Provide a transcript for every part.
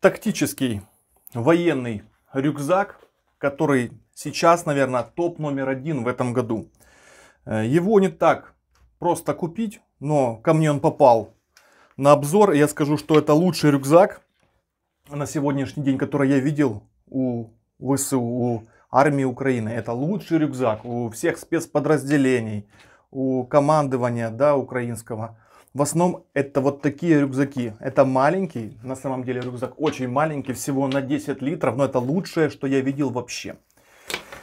тактический военный рюкзак, который сейчас, наверное, топ номер один в этом году. Э, его не так просто купить, но ко мне он попал на обзор. Я скажу, что это лучший рюкзак на сегодняшний день, который я видел у ВСУ, у армии Украины. Это лучший рюкзак у всех спецподразделений, у командования да, украинского. В основном это вот такие рюкзаки. Это маленький, на самом деле рюкзак очень маленький, всего на 10 литров, но это лучшее, что я видел вообще.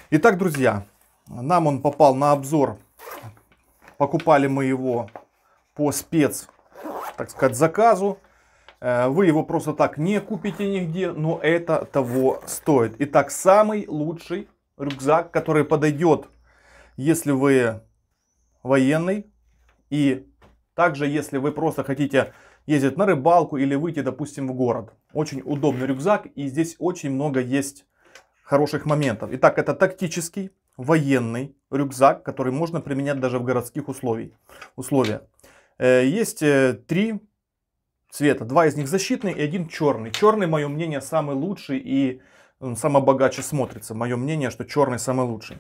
Итак, друзья, нам он попал на обзор. Покупали мы его по спец, так сказать, заказу. Э, вы его просто так не купите нигде, но это того стоит. Итак, самый лучший рюкзак, который подойдет, если вы военный и также, если вы просто хотите ездить на рыбалку или выйти, допустим, в город. Очень удобный рюкзак и здесь очень много есть хороших моментов. Итак, это тактический военный рюкзак, который можно применять даже в городских условий, условиях. Э, есть э, три цвета. Два из них защитный и один черный. Черный, мое мнение, самый лучший и самый богаче смотрится. Мое мнение, что черный самый лучший.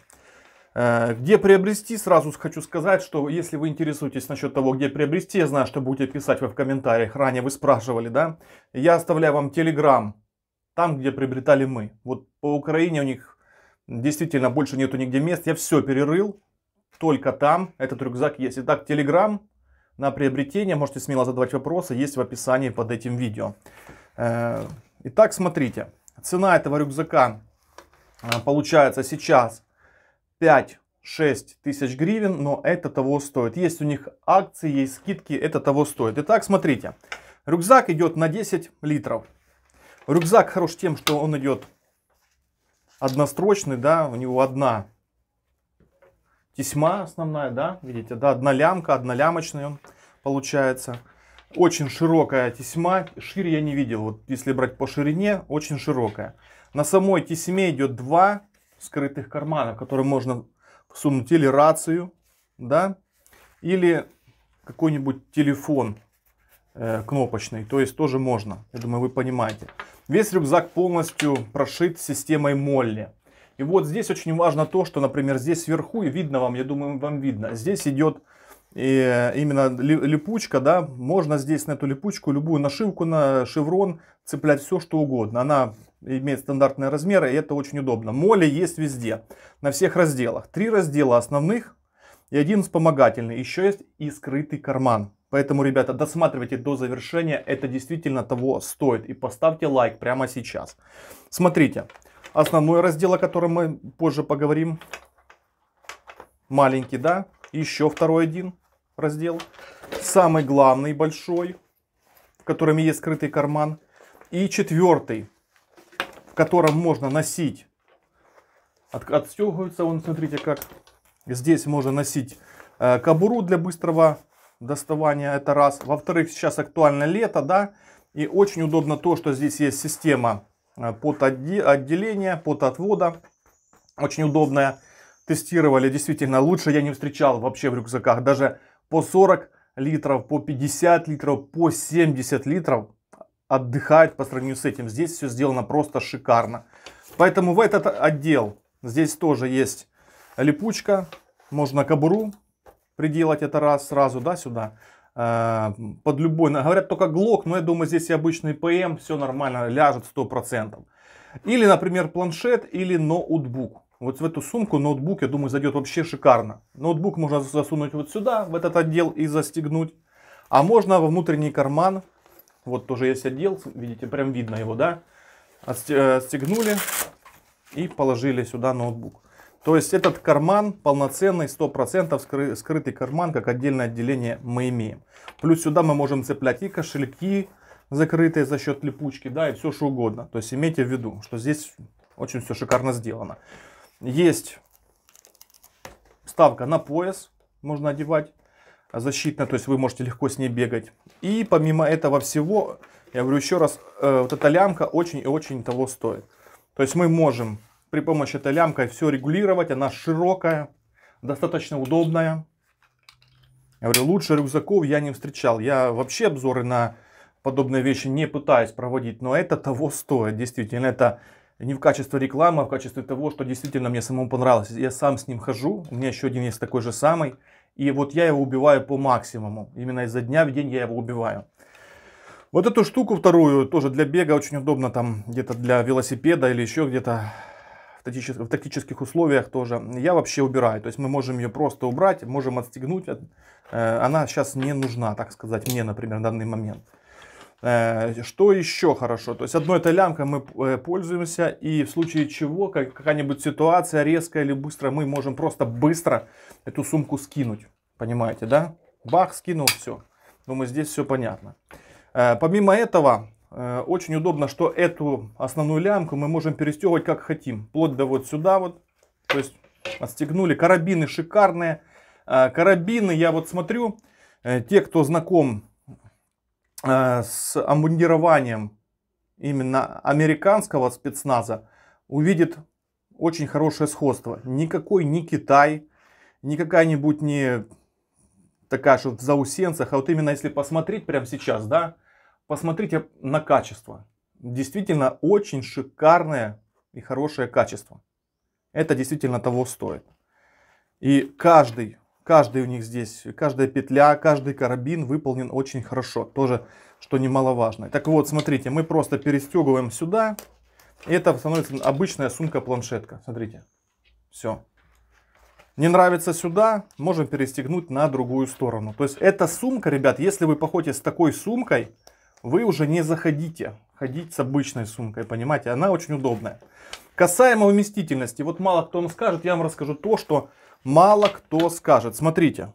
Э, где приобрести, сразу хочу сказать, что если вы интересуетесь насчет того, где приобрести, я знаю, что будете писать вы в комментариях, ранее вы спрашивали, да? Я оставляю вам телеграм, там, где приобретали мы. Вот по Украине у них действительно больше нету нигде мест, я все перерыл, только там этот рюкзак есть. Итак, телеграм на приобретение, можете смело задавать вопросы, есть в описании под этим видео. Э, итак, смотрите, цена этого рюкзака э, получается сейчас 5-6 тысяч гривен, но это того стоит. Есть у них акции, есть скидки, это того стоит. Итак, смотрите, рюкзак идет на 10 литров. Рюкзак хорош тем, что он идет однострочный, да, у него одна тесьма основная, да, видите, да, одна лямка, одна лямочная, он получается. Очень широкая тесьма, шире я не видел, вот если брать по ширине, очень широкая. На самой тесьме идет два скрытых карманов, в который можно сунуть или рацию, да, или какой-нибудь телефон э, кнопочный, то есть тоже можно, я думаю, вы понимаете. Весь рюкзак полностью прошит системой Молли. И вот здесь очень важно то, что, например, здесь сверху, и видно вам, я думаю, вам видно, здесь идет и э, именно липучка, да, можно здесь на эту липучку, любую нашивку на шеврон цеплять все, что угодно. Она имеет стандартные размеры, и это очень удобно. Моли есть везде, на всех разделах. Три раздела основных и один вспомогательный. Еще есть и скрытый карман. Поэтому, ребята, досматривайте до завершения, это действительно того стоит. И поставьте лайк прямо сейчас. Смотрите, основной раздел, о котором мы позже поговорим, маленький, да? Еще второй один раздел. Самый главный, большой, в котором есть скрытый карман. И четвертый, в котором можно носить. От, отстегивается он, смотрите, как здесь можно носить э, кобуру для быстрого доставания. Это раз. Во-вторых, сейчас актуально лето, да. И очень удобно то, что здесь есть система э, под отделение под отвода Очень удобная. Тестировали, действительно, лучше я не встречал вообще в рюкзаках. Даже по 40 литров, по 50 литров, по 70 литров отдыхает по сравнению с этим. Здесь все сделано просто шикарно. Поэтому в этот отдел здесь тоже есть липучка. Можно кобуру приделать это раз сразу, да, сюда. Э, под любой, говорят только глок, но я думаю здесь и обычный ПМ, все нормально, ляжет 100%. Или, например, планшет или ноутбук. Вот в эту сумку ноутбук, я думаю, зайдет вообще шикарно. Ноутбук можно засунуть вот сюда, в этот отдел и застегнуть. А можно во внутренний карман. Вот тоже есть отдел, видите, прям видно его, да? Э, отстегнули и положили сюда ноутбук. То есть этот карман полноценный, 100% скры, скрытый карман, как отдельное отделение мы имеем. Плюс сюда мы можем цеплять и кошельки закрытые за счет липучки, да, и все что угодно. То есть имейте в виду, что здесь очень все шикарно сделано. Есть ставка на пояс, можно одевать а защитная, то есть вы можете легко с ней бегать. И помимо этого всего, я говорю еще раз, э, вот эта лямка очень и очень того стоит. То есть мы можем при помощи этой лямкой все регулировать, она широкая, достаточно удобная. Я говорю, лучше рюкзаков я не встречал. Я вообще обзоры на подобные вещи не пытаюсь проводить, но это того стоит, действительно. Это не в качестве рекламы, а в качестве того, что действительно мне самому понравилось. Я сам с ним хожу, у меня еще один есть такой же самый. И вот я его убиваю по максимуму. Именно изо дня в день я его убиваю. Вот эту штуку вторую, тоже для бега очень удобно, там где-то для велосипеда или еще где-то в, в тактических условиях тоже. Я вообще убираю, то есть мы можем ее просто убрать, можем отстегнуть. Э, она сейчас не нужна, так сказать, мне, например, в данный момент. Э, что еще хорошо? То есть одной этой лямкой мы э, пользуемся, и в случае чего, как, какая-нибудь ситуация резкая или быстрая, мы можем просто быстро эту сумку скинуть. Понимаете, да? Бах, скинул, все. Думаю, здесь все понятно. Э, помимо этого, очень удобно, что эту основную лямку мы можем перестегивать как хотим. Вплоть до вот сюда вот. То есть отстегнули. Карабины шикарные. Карабины, я вот смотрю, те, кто знаком Э, с амбундированием именно американского спецназа увидит очень хорошее сходство. Никакой не Китай, ни какая-нибудь не такая что в заусенцах, а вот именно если посмотреть прямо сейчас, да, посмотрите на качество. Действительно очень шикарное и хорошее качество. Это действительно того стоит. И каждый Каждый у них здесь, каждая петля, каждый карабин выполнен очень хорошо. Тоже, что немаловажно. Так вот, смотрите, мы просто перестегиваем сюда. И это становится обычная сумка-планшетка. Смотрите. Все. Не нравится сюда, можем перестегнуть на другую сторону. То есть эта сумка, ребят, если вы походите с такой сумкой, вы уже не заходите ходить с обычной сумкой, понимаете? Она очень удобная. Касаемо вместительности, вот мало кто вам скажет, я вам расскажу то, что мало кто скажет. Смотрите,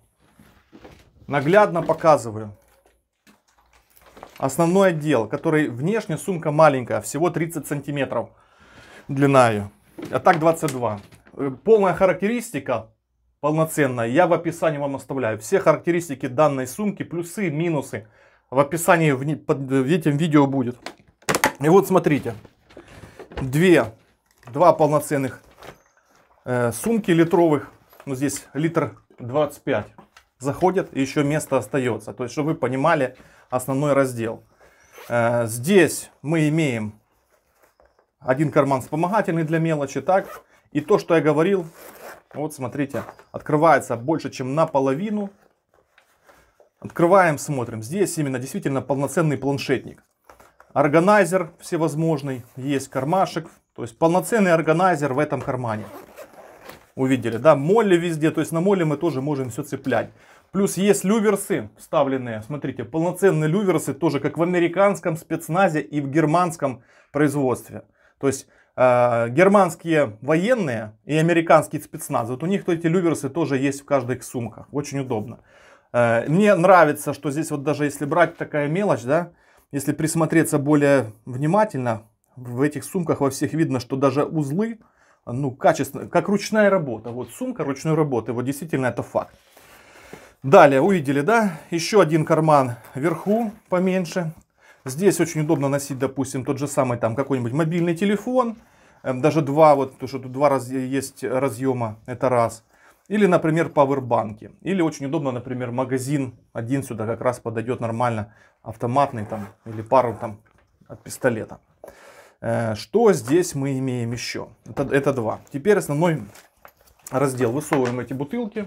наглядно показываю. Основной отдел, который внешне сумка маленькая, всего 30 сантиметров длина ее, а так 22. Э, полная характеристика, полноценная, я в описании вам оставляю. Все характеристики данной сумки, плюсы, минусы, в описании под э, этим видео будет. И вот смотрите, две два полноценных э, сумки литровых. Ну, здесь литр 25 заходит, и еще место остается. То есть, чтобы вы понимали основной раздел. Э, здесь мы имеем один карман вспомогательный для мелочи, так. И то, что я говорил, вот смотрите, открывается больше, чем наполовину. Открываем, смотрим. Здесь именно действительно полноценный планшетник. Органайзер всевозможный, есть кармашек, то есть полноценный органайзер в этом кармане. Увидели, да, молли везде, то есть на молли мы тоже можем все цеплять. Плюс есть люверсы вставленные, смотрите, полноценные люверсы, тоже как в американском спецназе и в германском производстве. То есть э, германские военные и американские спецназы вот у них то эти люверсы тоже есть в каждой сумках, очень удобно. Э, мне нравится, что здесь вот даже если брать такая мелочь, да, если присмотреться более внимательно, в этих сумках во всех видно, что даже узлы, ну, качественно, как ручная работа. Вот сумка ручной работы, вот действительно это факт. Далее, увидели, да, еще один карман вверху поменьше. Здесь очень удобно носить, допустим, тот же самый там какой-нибудь мобильный телефон. Эм, даже два, вот, потому что тут два раз, есть разъема, это раз. Или, например, пауэрбанки. Или очень удобно, например, магазин один сюда как раз подойдет нормально. Автоматный там или пару там от пистолета. Э, что здесь мы имеем еще? Это, это два. Теперь основной раздел. Высовываем эти бутылки.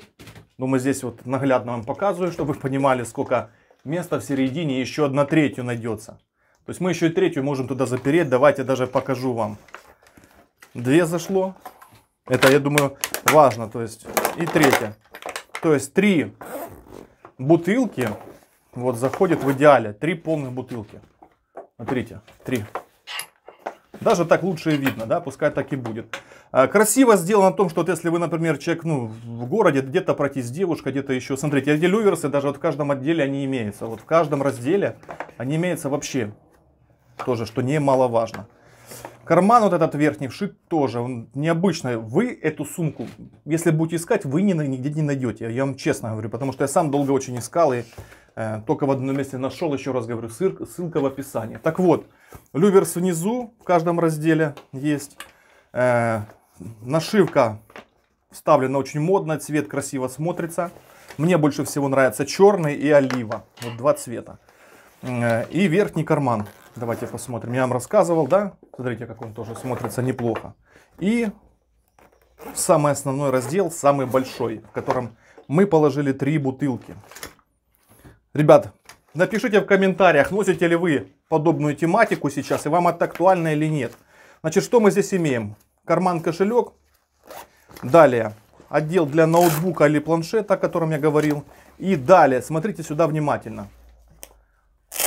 Думаю, ну, здесь вот наглядно вам показываю, чтобы вы понимали, сколько места в середине. Еще одна третью найдется. То есть мы еще и третью можем туда запереть. Давайте даже покажу вам. Две зашло. Это, я думаю, важно. То есть и третья. То есть три бутылки вот заходят в идеале. Три полных бутылки. Смотрите, три. Даже так лучше видно, да, пускай так и будет. А, красиво сделано в том, что вот если вы, например, человек, ну, в городе, где-то пройти с девушкой, где-то еще. Смотрите, эти люверсы даже вот в каждом отделе они имеются. Вот в каждом разделе они имеются вообще. Тоже, что немаловажно. Карман вот этот верхний вшит тоже, он необычный. Вы эту сумку, если будете искать, вы не, нигде не найдете. Я вам честно говорю, потому что я сам долго очень искал и Э, только в одном месте нашел, еще раз говорю, ссылка в описании. Так вот, люверс внизу в каждом разделе есть. Э, нашивка вставлена очень модно, цвет красиво смотрится. Мне больше всего нравится черный и олива. Вот два цвета. Э, и верхний карман. Давайте посмотрим. Я вам рассказывал, да? Смотрите, как он тоже смотрится неплохо. И самый основной раздел, самый большой, в котором мы положили три бутылки. Ребят, напишите в комментариях, носите ли вы подобную тематику сейчас, и вам это актуально или нет. Значит, что мы здесь имеем? Карман-кошелек. Далее, отдел для ноутбука или планшета, о котором я говорил. И далее, смотрите сюда внимательно.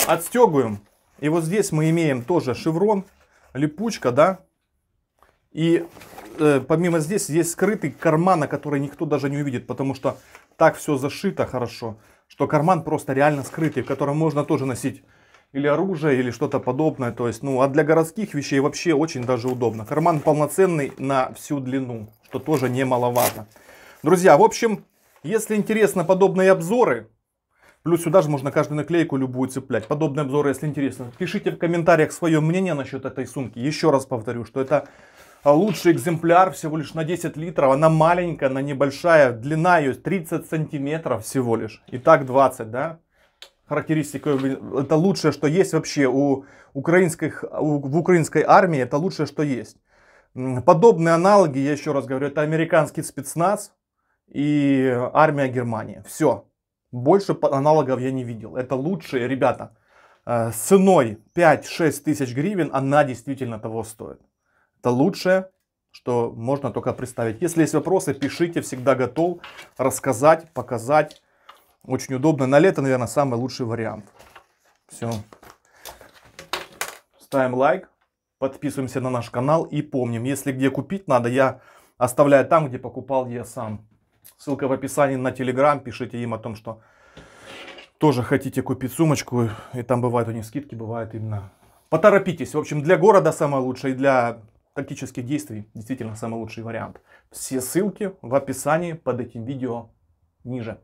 Отстегиваем. И вот здесь мы имеем тоже шеврон, липучка, да. И э, помимо здесь, есть скрытый карман, который никто даже не увидит, потому что так все зашито хорошо что карман просто реально скрытый, в котором можно тоже носить или оружие, или что-то подобное. То есть, ну, а для городских вещей вообще очень даже удобно. Карман полноценный на всю длину, что тоже немаловажно. Друзья, в общем, если интересны подобные обзоры, плюс сюда же можно каждую наклейку любую цеплять. Подобные обзоры, если интересно, пишите в комментариях свое мнение насчет этой сумки. Еще раз повторю, что это а лучший экземпляр, всего лишь на 10 литров. Она маленькая, она небольшая, длина ее 30 сантиметров всего лишь. И так 20, да? Характеристика, это лучшее, что есть вообще у украинских, у, в украинской армии, это лучшее, что есть. Подобные аналоги, я еще раз говорю, это американский спецназ и армия Германии. Все. Больше аналогов я не видел. Это лучшие, ребята. Э, с ценой 5-6 тысяч гривен она действительно того стоит. Это лучшее, что можно только представить. Если есть вопросы, пишите, всегда готов рассказать, показать. Очень удобно. На лето, наверное, самый лучший вариант. Все. Ставим лайк, подписываемся на наш канал и помним, если где купить надо, я оставляю там, где покупал я сам. Ссылка в описании на Телеграм, пишите им о том, что тоже хотите купить сумочку, и там бывают у них скидки, бывают именно. Поторопитесь, в общем, для города самое лучшее, и для тактических действий действительно самый лучший вариант. Все ссылки в описании под этим видео ниже.